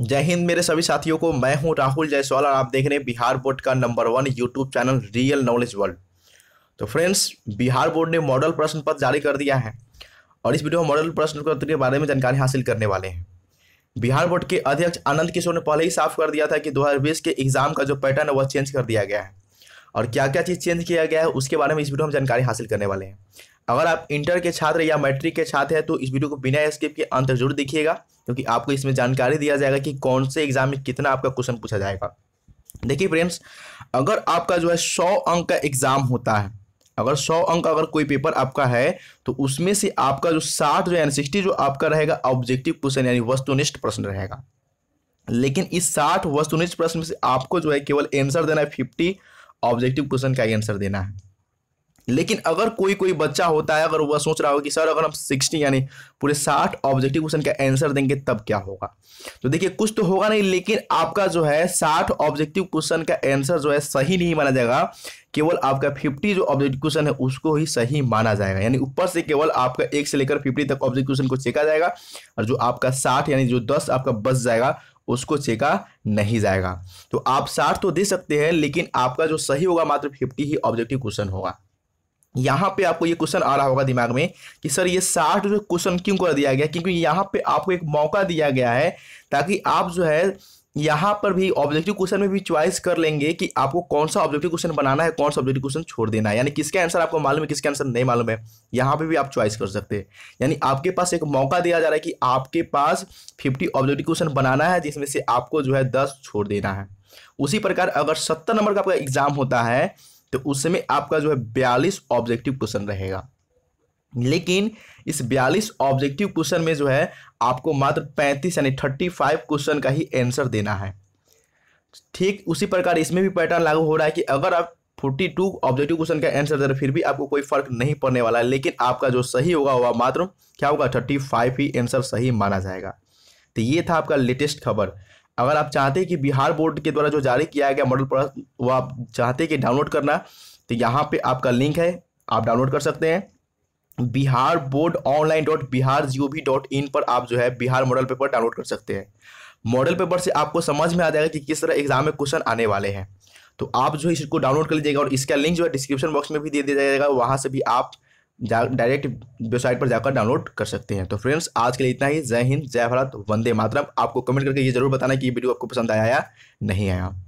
जय हिंद मेरे सभी साथियों को मैं हूं राहुल जायसवाल और आप देख रहे हैं बिहार बोर्ड का number one YouTube channel real knowledge world तो फ्रेंड्स बिहार बोर्ड ने मॉडल प्रश्न पत्र जारी कर दिया है और इस वीडियो में मॉडल प्रश्न पत्र के बारे में जानकारी हासिल करने वाले हैं बिहार बोर्ड के अध्यक्ष आनंद किशोर ने पहले ही साफ कर दिया था कि दो के एग्जाम का जो पैटर्न है वह चेंज कर दिया गया है और क्या क्या चीज़ चेंज किया गया है उसके बारे में इस वीडियो में जानकारी हासिल करने वाले हैं अगर आप इंटर के छात्र या मैट्रिक के छात्र हैं तो इस वीडियो को बिना स्किप के अंत जरूर देखिएगा क्योंकि आपको इसमें जानकारी दिया जाएगा कि कौन से एग्जाम में कितना आपका क्वेश्चन पूछा जाएगा देखिए फ्रेंड्स अगर आपका जो है सौ अंक का एग्जाम होता है अगर सौ अंक अगर कोई पेपर आपका है तो उसमें से आपका जो साठ जो यानी सिक्सटी जो आपका रहेगा ऑब्जेक्टिव क्वेश्चन यानी वस्तुनिष्ठ प्रश्न रहेगा लेकिन इस साठ वस्तुनिष्ठ प्रश्न में से आपको जो है केवल आंसर देना है फिफ्टी ऑब्जेक्टिव क्वेश्चन का ही आंसर देना है लेकिन अगर कोई कोई बच्चा होता है अगर वह सोच रहा हो कि सर अगर हम सिक्सटी यानी पूरे साठ ऑब्जेक्टिव क्वेश्चन का आंसर देंगे तब क्या होगा तो देखिए कुछ तो होगा नहीं लेकिन आपका जो है साठ ऑब्जेक्टिव क्वेश्चन का आंसर जो है सही नहीं माना जाएगा केवल आपका फिफ्टी जो ऑब्जेक्टिव क्वेश्चन है उसको ही सही माना जाएगा यानी ऊपर से केवल आपका एक से लेकर फिफ्टी तक ऑब्जेक्टिव क्वेश्चन को चेका जाएगा और जो आपका साठ यानी जो दस आपका बस जाएगा उसको चेका नहीं जाएगा तो आप साठ तो दे सकते हैं लेकिन आपका जो सही होगा मात्र फिफ्टी ही ऑब्जेक्टिव क्वेश्चन होगा यहाँ पे आपको ये क्वेश्चन आ रहा होगा दिमाग में कि सर ये साठ जो क्वेश्चन क्यों कर दिया गया क्योंकि यहाँ पे आपको एक मौका दिया गया है ताकि आप जो है यहाँ पर भी ऑब्जेक्टिव क्वेश्चन में भी चॉइस कर लेंगे कि आपको कौन सा ऑब्जेक्टिव क्वेश्चन बनाना है कौन सा ऑब्जेक्टिव क्वेश्चन छोड़ देना है यानी किसका आंसर आपको मालूम है किसका आंसर नहीं मालूम है यहाँ पे भी आप चॉइस कर सकते हैं यानी आपके पास एक मौका दिया जा रहा है कि आपके पास फिफ्टी ऑब्जेक्टिव क्वेश्चन बनाना है जिसमें से आपको जो है दस छोड़ देना है उसी प्रकार अगर सत्तर नंबर का आपका एग्जाम होता है तो उसमें आपका जो है बयालीस ऑब्जेक्टिव क्वेश्चन रहेगा लेकिन इस बयालीस ऑब्जेक्टिव क्वेश्चन में जो है आपको मात्र पैंतीस यानी थर्टी फाइव क्वेश्चन का ही आंसर देना है ठीक उसी प्रकार इसमें भी पैटर्न लागू हो रहा है कि अगर आप फोर्टी टू ऑब्जेक्टिव क्वेश्चन का आंसर दे रहे फिर भी आपको कोई फर्क नहीं पड़ने वाला है लेकिन आपका जो सही होगा वह मात्र क्या होगा थर्टी फाइव ही आंसर सही माना जाएगा तो ये था आपका लेटेस्ट खबर अगर आप चाहते हैं कि बिहार बोर्ड के द्वारा जो जारी किया गया मॉडल प्लस वो आप चाहते हैं कि डाउनलोड करना तो यहाँ पे आपका लिंक है आप डाउनलोड कर सकते हैं Bihar board online dot Bihar G O V dot in पर आप जो है बिहार मॉडल पेपर डाउनलोड कर सकते हैं मॉडल पेपर से आपको समझ में आ जाएगा कि किस तरह एग्जाम में क्वेश्चन आने वाले हैं तो आप जो है इसको डाउनलोड कर लीजिएगा और इसका लिंक जो है डिस्क्रिप्शन बॉक्स में भी दे दिया जाएगा वहाँ से भी आप डायरेक्ट वेबसाइट पर जाकर डाउनलोड कर सकते हैं तो फ्रेंड्स आज के लिए इतना ही जय हिंद जय भारत वंदे मातरम आपको कमेंट करके ये जरूर बताना कि ये वीडियो आपको पसंद आया या नहीं आया